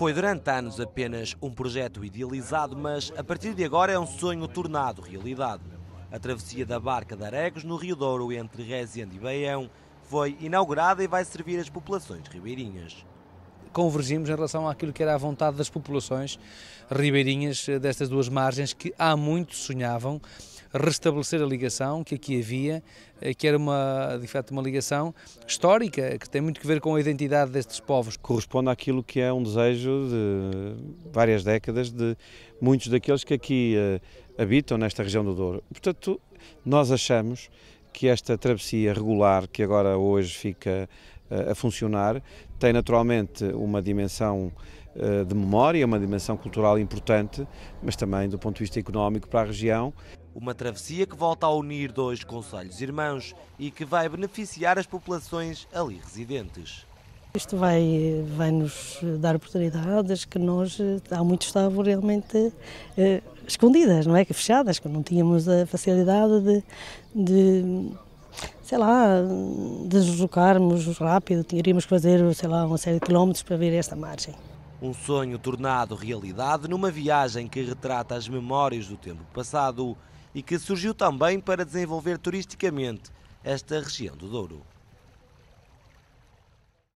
Foi durante anos apenas um projeto idealizado, mas a partir de agora é um sonho tornado realidade. A travessia da barca de Aregos no Rio Douro entre Rezende e Baião foi inaugurada e vai servir as populações ribeirinhas convergimos em relação àquilo que era a vontade das populações ribeirinhas eh, destas duas margens que há muito sonhavam restabelecer a ligação que aqui havia, eh, que era uma, de facto uma ligação histórica, que tem muito que ver com a identidade destes povos. Corresponde àquilo que é um desejo de várias décadas de muitos daqueles que aqui eh, habitam nesta região do Douro. Portanto, nós achamos que esta travessia regular, que agora hoje fica a funcionar. Tem naturalmente uma dimensão eh, de memória, uma dimensão cultural importante, mas também do ponto de vista económico para a região. Uma travessia que volta a unir dois conselhos irmãos e que vai beneficiar as populações ali residentes. Isto vai, vai nos dar oportunidades que nós, há muito estavam realmente eh, escondidas, não é? Fechadas, que não tínhamos a facilidade de, de sei lá, deslocarmos rápido, teríamos que fazer, sei lá, uma série de quilómetros para ver esta margem. Um sonho tornado realidade numa viagem que retrata as memórias do tempo passado e que surgiu também para desenvolver turisticamente esta região do Douro.